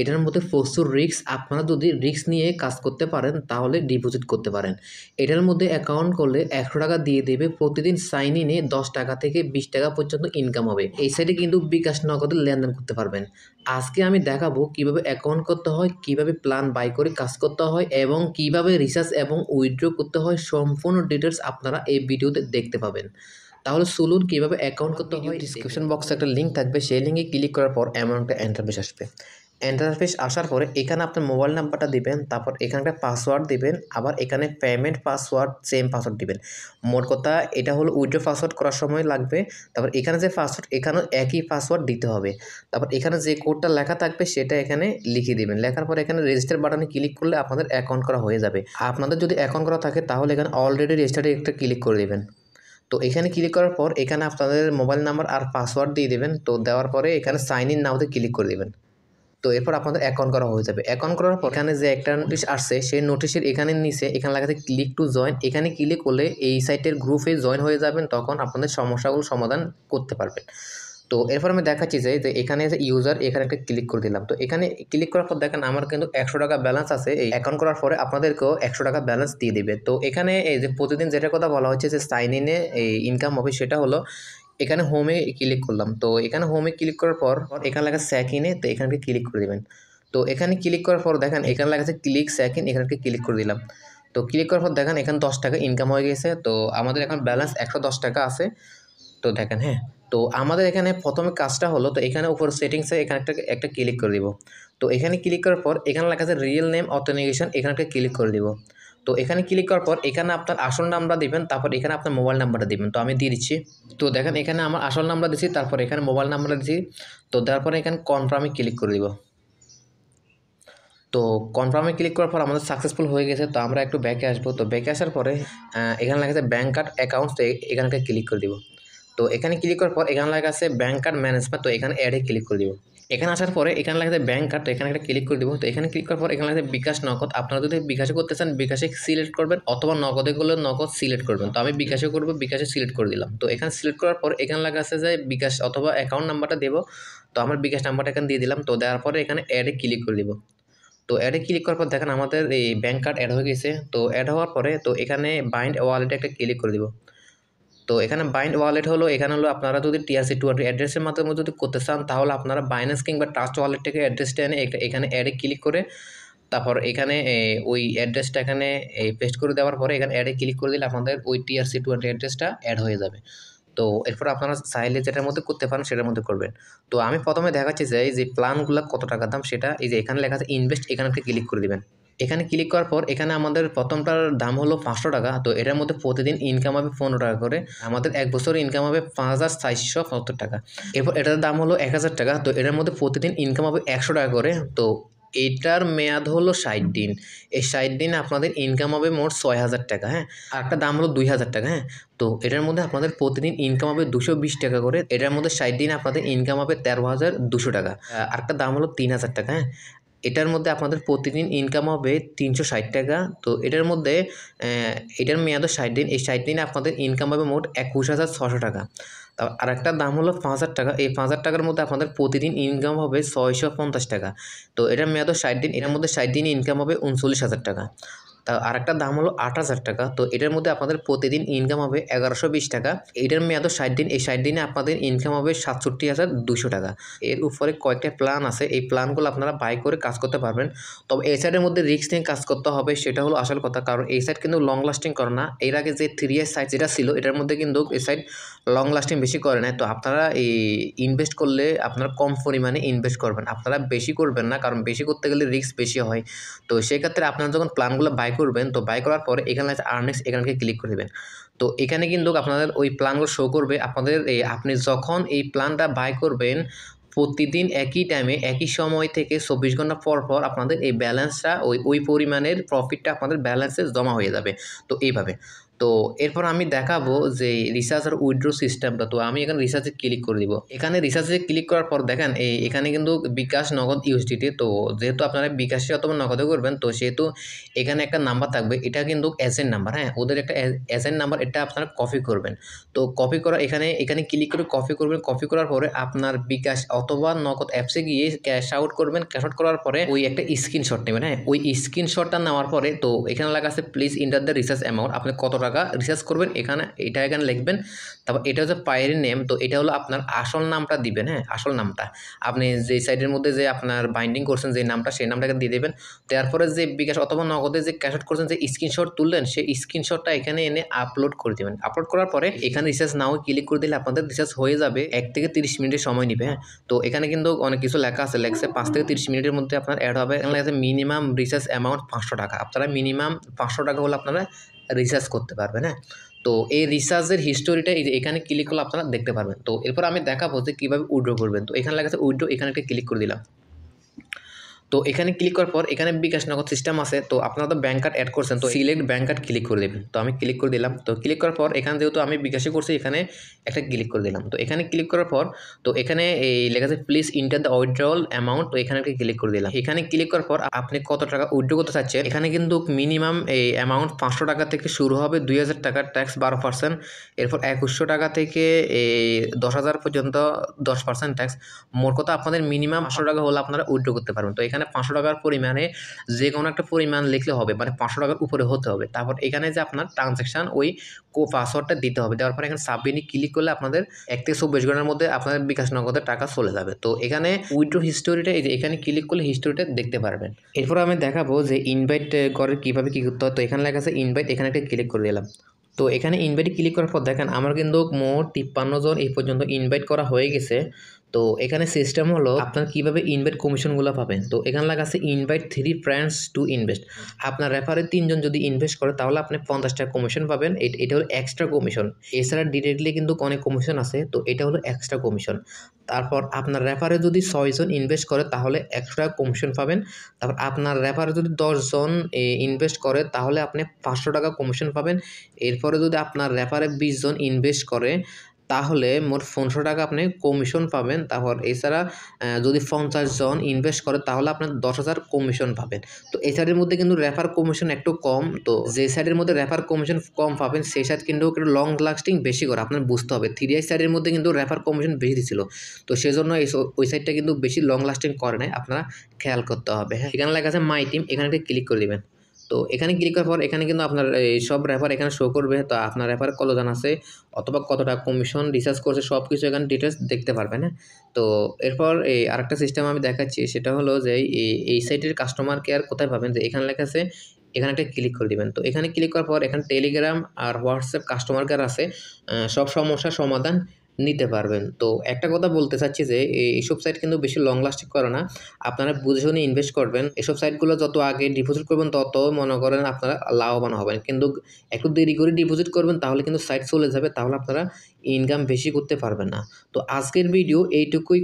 এটার মধ্যে প্রচুর রিক্স আপনারা যদি রিক্স নিয়ে কাজ করতে পারেন তাহলে ডিপোজিট করতে পারেন এটার মধ্যে অ্যাকাউন্ট করলে একশো টাকা দিয়ে দেবে প্রতিদিন সাইন ইনে দশ টাকা থেকে বিশ টাকা পর্যন্ত ইনকাম হবে এই সাইডে কিন্তু বিকাশ নগদের লেনদেন করতে পারবেন আজকে আমি দেখাবো কিভাবে অ্যাকাউন্ট করতে হয় কিভাবে প্ল্যান বাই করে কাজ করতে হয় এবং কিভাবে রিসার্চ এবং উইথড্র করতে হয় সম্পূর্ণ ডিটেলস আপনারা এই ভিডিওতে দেখতে পাবেন তাহলে সোলুন কীভাবে অ্যাকাউন্ট করতে হবে ডিসক্রিপশন বক্সে একটা লিঙ্ক থাকবে সেই লিঙ্কে ক্লিক করার পর অ্যামাউন্টটা একটা এন্টারফেস আসবে এন্টারফেস আসার পরে এখানে আপনার মোবাইল নাম্বারটা দিবেন তারপর এখানে একটা পাসওয়ার্ড দিবেন আবার এখানে পেমেন্ট পাসওয়ার্ড সেম পাসওয়ার্ড দিবেন মোট কথা এটা হলো উইড্রো পাসওয়ার্ড করার সময় লাগবে তারপর এখানে যে পাসওয়ার্ড এখানেও একই পাসওয়ার্ড দিতে হবে তারপর এখানে যে কোডটা লেখা থাকবে সেটা এখানে লিখে দেবেন লেখার পর এখানে রেজিস্টার বাটনে ক্লিক করলে আপনাদের অ্যাকাউন্ট করা হয়ে যাবে আপনাদের যদি অ্যাকাউন্ট করা থাকে তাহলে এখানে অলরেডি রেজিস্টারে একটা ক্লিক করে দেবেন তো এখানে ক্লিক করার পর এখানে আপনাদের মোবাইল নাম্বার আর পাসওয়ার্ড দিয়ে দেবেন তো দেওয়ার পরে এখানে সাইন ইন নাওতে ক্লিক করে দেবেন তো এরপর আপনাদের অ্যাকাউন্ট করা হয়ে যাবে অ্যাকাউন্ট করার পর এখানে যে একটা নোটিশ আসছে সেই নোটিশের এখানে নিচে এখানে লাগাতে ক্লিক টু জয়েন এখানে ক্লিক করলে এই সাইটের গ্রুপে জয়েন হয়ে যাবেন তখন আপনাদের সমস্যাগুলো সমাধান করতে পারবেন তো এরপর আমি দেখাচ্ছি যে এখানে এসে ইউজার এখানে একটা ক্লিক করে দিলাম তো এখানে ক্লিক করার পর দেখেন আমার কিন্তু একশো টাকা ব্যালেন্স আছে এই অ্যাকাউন্ট করার পরে আপনাদেরকেও একশো টাকা ব্যালেন্স দিয়ে দিবে তো এখানে এই যে প্রতিদিন যেটা কথা বলা হচ্ছে যে সাইন ইনে এই ইনকাম হবে সেটা হলো এখানে হোমে ক্লিক করলাম তো এখানে হোমে ক্লিক করার পর এখানে লাগা স্যাক ইনে তো এখানকে ক্লিক করে দেবেন তো এখানে ক্লিক করার পর দেখেন এখানে লাগাচ্ছে ক্লিক ইন এখানকে ক্লিক করে দিলাম তো ক্লিক করার পর দেখেন এখানে দশ টাকা ইনকাম হয়ে গেছে তো আমাদের এখন ব্যালেন্স একশো দশ টাকা আছে তো দেখেন হ্যাঁ তো আমাদের এখানে প্রথমে কাজটা হলো তো এখানে উপর সেটিংসে এখানে একটা একটা ক্লিক করে দিব তো এখানে ক্লিক করার পর এখানে লেখা আছে রিয়েল নেম অথেন্টিকেশন এখানে একটা ক্লিক করে দিব তো এখানে ক্লিক করার পর এখানে আপনার আসল নামটা দিবেন তারপর এখানে আপনার মোবাইল নাম্বারটা দিবেন তো আমি দিয়ে দিচ্ছি তো দেখেন এখানে আমার আসল নাম্বার দিচ্ছি তারপর এখানে মোবাইল নাম্বারটা দিচ্ছি তো তারপরে এখানে কনফার্মে ক্লিক করে দিব তো কনফার্মে ক্লিক করার পর আমাদের সাকসেসফুল হয়ে গেছে তো আমরা একটু ব্যাকে আসবো তো ব্যাকে আসার পরে এখানে লেখা আছে ব্যাঙ্ক কার্ড অ্যাকাউন্ট এখানে ক্লিক করে দিব তো এখানে ক্লিক করার পর এখানে লাগা আছে ব্যাঙ্ক কার্ড ম্যানেজমেন্ট তো এখানে অ্যাডে ক্লিক করে দিব এখানে আসার পরে এখানে লাগছে ব্যাঙ্ক কার্ড তো এখানে একটা ক্লিক করে দিব তো এখানে ক্লিক করার পর এখানে লাগছে বিকাশ নগদ আপনারা যদি বিকাশে করতে চান বিকাশে সিলেক্ট করবেন অথবা নগদে করলে নগদ সিলেক্ট করবেন তো আমি বিকাশে করবো বিকাশে সিলেক্ট করে দিলাম তো এখানে সিলেক্ট করার পর এখানে লাগা আছে যে বিকাশ অথবা অ্যাকাউন্ট নাম্বারটা দেবো তো আমার বিকাশ নাম্বারটা এখানে দিয়ে দিলাম তো দেওয়ার পরে এখানে অ্যাডে ক্লিক করে দিব তো অ্যাডে ক্লিক করার পর দেখেন আমাদের এই ব্যাঙ্ক কার্ড অ্যাড হয়ে গেছে তো অ্যাড হওয়ার পরে তো এখানে বাইন্ড ওয়ালেটে একটা ক্লিক করে দিব তো এখানে বাইন্ড ওয়ালেট হলো এখানে হলো আপনারা যদি টিআরসি টু অ্যাড্রেসের মাধ্যমে যদি করতে চান তাহলে আপনারা বাইন্যান্স কিংবা ট্রাস্ট ওয়ালেট থেকে অ্যাড্রেসটা এনে এখানে অ্যাডে ক্লিক করে তারপর এখানে ওই অ্যাড্রেসটা এখানে এই পেস্ট করে দেওয়ার পরে এখানে অ্যাডে ক্লিক করে দিলে আপনাদের ওই টিআরসি টু অ্যাড্রেসটা অ্যাড হয়ে যাবে তো এরপর আপনারা চাইলে যেটার মধ্যে করতে পারেন সেটার মধ্যে করবেন তো আমি প্রথমে দেখাচ্ছি যে এই যে প্ল্যানগুলো কত টাকা দাম সেটা এই যে এখানে লেখা আছে ইনভেস্ট এখানে ক্লিক করে দেবেন এখানে ক্লিক করার পর এখানে আমাদের প্রথমটার দাম হলো পাঁচশো টাকা তো এটার মধ্যে প্রতিদিন ইনকাম হবে পনেরো টাকা করে আমাদের এক বছর ইনকাম হবে পাঁচ হাজার সাতশো সত্তর টাকা এরপর এটার দাম হলো এক হাজার টাকা তো এটার মধ্যে প্রতিদিন ইনকাম হবে একশো টাকা করে তো এটার মেয়াদ হলো ষাট দিন এই ষাট দিন আপনাদের ইনকাম হবে মোট ছয় হাজার টাকা হ্যাঁ আর একটা দাম হলো দুই হাজার টাকা হ্যাঁ তো এটার মধ্যে আপনাদের প্রতিদিন ইনকাম হবে দুশো বিশ টাকা করে এটার মধ্যে ষাট দিন আপনাদের ইনকাম হবে তেরো হাজার দুশো টাকা আর একটা দাম হলো তিন হাজার টাকা হ্যাঁ এটার মধ্যে আপনাদের প্রতিদিন ইনকাম হবে তিনশো ষাট টাকা তো এটার মধ্যে এটার মেয়াদ ষাট দিন এই ষাট দিনে আপনাদের ইনকাম হবে মোট একুশ হাজার ছশো টাকা তারপর একটা দাম হলো পাঁচ হাজার টাকা এই পাঁচ হাজার টাকার মধ্যে আপনাদের প্রতিদিন ইনকাম হবে ছয়শো পঞ্চাশ টাকা তো এটার মেয়াদ ষাট দিন এটার মধ্যে ষাট দিন ইনকাম হবে উনচল্লিশ হাজার টাকা তা আরেকটা দাম হলো আট হাজার টাকা তো এটার মধ্যে আপনাদের প্রতিদিন ইনকাম হবে এগারোশো বিশ টাকা এটার মেয়াদ ষাট দিন এই ষাট দিনে আপনাদের ইনকাম হবে সাতষট্টি হাজার দুশো টাকা এর উপরে কয়েকটা প্ল্যান আছে এই প্ল্যানগুলো আপনারা বাই করে কাজ করতে পারবেন তবে এই সাইডের মধ্যে রিক্স নিয়ে কাজ করতে হবে সেটা হলো আসল কথা কারণ এই সাইড কিন্তু লং লাস্টিং করে না এর আগে যে থ্রি ইয়ার সাইড যেটা ছিল এটার মধ্যে কিন্তু এই সাইড লং লাস্টিং বেশি করে নেয় তো আপনারা এই ইনভেস্ট করলে আপনারা কম পরিমাণে ইনভেস্ট করবেন আপনারা বেশি করবেন না কারণ বেশি করতে গেলে রিক্স বেশি হয় তো সেক্ষেত্রে আপনারা যখন প্ল্যানগুলো বাই করবেন তো বাই করার পরে এখানে আছে আর্নিংস এখানকে ক্লিক করে দেবেন তো এখানে কিন্তু আপনাদের ওই প্ল্যানগুলো শো করবে আপনাদের আপনি যখন এই প্ল্যানটা বাই করবেন প্রতিদিন একই টাইমে একই সময় থেকে চব্বিশ ঘন্টা পর পর আপনাদের এই ব্যালেন্সটা ওই ওই পরিমাণের প্রফিটটা আপনাদের ব্যালেন্সে জমা হয়ে যাবে তো এইভাবে তো এরপর আমি দেখাবো যে রিসার্চ আর উইড্রো সিস্টেমটা তো আমি এখানে রিসার্চে ক্লিক করে দিব এখানে রিসার্চে ক্লিক করার পর দেখেন এই এখানে কিন্তু বিকাশ নগদ ইউএসডিটি তো যেহেতু আপনারা বিকাশে অথবা নগদে করবেন তো সেহেতু এখানে একটা নাম্বার থাকবে এটা কিন্তু এজেন্ট নাম্বার হ্যাঁ ওদের একটা এজেন্ট নাম্বার এটা আপনারা কপি করবেন তো কপি করা এখানে এখানে ক্লিক করে কপি করবেন কপি করার পরে আপনার বিকাশ অথবা নগদ অ্যাপসে গিয়ে ক্যাশ আউট করবেন ক্যাশ আউট করার পরে ওই একটা স্ক্রিনশট নেবেন হ্যাঁ ওই স্ক্রিনশটটা নেওয়ার পরে তো এখানে লাগা আছে please enter the research amount আপনি কত টাকা রিচার্জ করবেন এখানে এটা এখানে লিখবেন তারপর এটা হচ্ছে পায়ের নেম তো এটা হলো আপনার আসল নামটা দিবেন হ্যাঁ আসল নামটা আপনি যে সাইডের মধ্যে যে আপনার বাইন্ডিং করছেন যে নামটা সেই নামটাকে দিয়ে দেবেন তারপরে যে বিকাশ অথবা নগদে যে ক্যাশট করছেন যে স্ক্রিনশট তুললেন সেই স্ক্রিনশটটা এখানে এনে আপলোড করে দেবেন আপলোড করার পরে এখানে রিচার্জ নাও ক্লিক করে দিলে আপনাদের রিচার্জ হয়ে যাবে এক থেকে তিরিশ মিনিটের সময় নেবে হ্যাঁ তো এখানে কিন্তু অনেক কিছু লেখা আছে লেখছে পাঁচ থেকে তিরিশ মিনিটের মধ্যে আপনার অ্যাড হবে এখানে লেখা আছে মিনিমাম রিচার্জ অ্যামাউন্ট পাঁচশো টাকা আপনারা মিনিমাম পাঁচশো টাকা হলে আপনারা রিসার্চ করতে পারবেন হ্যাঁ তো এই রিসার্চের হিস্টোরিটা এই যে এখানে ক্লিক করলে আপনারা দেখতে পারবেন তো এরপর আমি দেখাবো যে কীভাবে উইড্রো করবেন তো এখানে লেখা আছে উইড্রো এখানে একটা ক্লিক করে দিলাম তো এখানে ক্লিক করার পর এখানে বিকাশ নগদ সিস্টেম আছে তো আপনারা তো ব্যাঙ্ক কার্ড অ্যাড করছেন তো সিলেক্ট ব্যাঙ্ক কার্ড ক্লিক করে দেবেন তো আমি ক্লিক করে দিলাম তো ক্লিক করার পর এখানে যেহেতু আমি বিকাশে করছি এখানে একটা ক্লিক করে দিলাম তো এখানে ক্লিক করার পর তো এখানে এই লেখা আছে please enter the withdrawal amount তো এখানে ক্লিক করে দিলাম এখানে ক্লিক করার পর আপনি কত টাকা উইথড্র করতে চাচ্ছেন এখানে কিন্তু মিনিমাম এই অ্যামাউন্ট পাঁচশো টাকা থেকে শুরু হবে দুই হাজার টাকার ট্যাক্স বারো পার্সেন্ট এরপর একুশশো টাকা থেকে এই দশ হাজার পর্যন্ত দশ পার্সেন্ট ট্যাক্স মোট কথা আপনাদের মিনিমাম পাঁচশো টাকা হলে আপনারা উইথড্র করতে পারবেন তো এখানে পাঁচশো টাকার পরিমাণে যে কোনো একটা পরিমাণ লিখলে হবে মানে পাঁচশো টাকার উপরে হতে হবে তারপর এখানে যে আপনার ট্রানজ্যাকশান ওই কো পাসওয়ার্ডটা দিতে হবে দেওয়ার পরে এখানে সাবমিনি ক্লিক করলে আপনাদের এক থেকে চব্বিশ ঘন্টার মধ্যে আপনাদের বিকাশ নগদের টাকা চলে যাবে তো এখানে উইড্রো হিস্টোরিটা এই যে এখানে ক্লিক করলে হিস্টোরিটা দেখতে পারবেন এরপর আমি দেখাবো যে ইনভাইট করে কীভাবে কী করতে হয় তো এখানে লেখা আছে ইনভাইট এখানে একটা ক্লিক করে দিলাম তো এখানে ইনভাইট ক্লিক করার পর দেখেন আমার কিন্তু মোট তিপ্পান্ন জন এই পর্যন্ত ইনভাইট করা হয়ে গেছে তো এখানে সিস্টেম হলো আপনার কীভাবে ইনভাইট কমিশনগুলো পাবেন তো এখানে লাগা আছে invite three friends to invest আপনার রেফারে তিনজন যদি ইনভেস্ট করে তাহলে আপনি পঞ্চাশ টাকা কমিশন পাবেন এটা হলো এক্সট্রা কমিশন এছাড়া ডিরেক্টলি কিন্তু অনেক কমিশন আছে তো এটা হলো এক্সট্রা কমিশন তারপর আপনার রেফারে যদি ছয়জন ইনভেস্ট করে তাহলে একশো টাকা কমিশন পাবেন তারপর আপনার রেফারে যদি দশজন ইনভেস্ট করে তাহলে আপনি পাঁচশো টাকা কমিশন পাবেন এরপরে যদি আপনার রেফারে বিশজন ইনভেস্ট করে তাহলে মোট পনেরোশো টাকা আপনি কমিশন পাবেন তারপর এছাড়া যদি পঞ্চাশ জন ইনভেস্ট করে তাহলে আপনার দশ হাজার কমিশন পাবেন তো এই সাইডের মধ্যে কিন্তু রেফার কমিশন একটু কম তো যে সাইডের মধ্যে রেফার কমিশন কম পাবেন সেই সাইড কিন্তু একটু লং লাস্টিং বেশি করে আপনার বুঝতে হবে থ্রি আই সাইডের মধ্যে কিন্তু রেফার কমিশন বেশি দিছিল তো জন্য এই ওই সাইডটা কিন্তু বেশি লং লাস্টিং করে নাই আপনারা খেয়াল করতে হবে হ্যাঁ এখানে লেখা আছে মাই টিম এখানে ক্লিক করে দেবেন তো এখানে ক্লিক করার পর এখানে কিন্তু আপনার এই সব রেফার এখানে শো করবে তো আপনার রেফার কত আছে অথবা কতটা কমিশন রিসার্চ করছে সব কিছু এখানে ডিটেলস দেখতে পারবেন হ্যাঁ তো এরপর এই আরেকটা সিস্টেম আমি দেখাচ্ছি সেটা হলো যে এই সাইটের কাস্টমার কেয়ার কোথায় পাবেন যে এখানে লেখা আছে এখানে একটা ক্লিক করে দেবেন তো এখানে ক্লিক করার পর এখানে টেলিগ্রাম আর হোয়াটসঅ্যাপ কাস্টমার কেয়ার আছে সব সমস্যার সমাধান নিতে পারবেন তো একটা কথা বলতে চাচ্ছি যে এইসব সাইট কিন্তু বেশি লং লাস্টিং করে না আপনারা বুঝে শুনে ইনভেস্ট করবেন এসব সাইটগুলো যত আগে ডিপোজিট করবেন তত মনে করেন আপনারা লাভবান হবেন কিন্তু একটু দেরি করে ডিপোজিট করবেন তাহলে কিন্তু সাইট চলে যাবে তাহলে আপনারা ইনকাম বেশি করতে পারবেন না তো আজকের ভিডিও এইটুকুই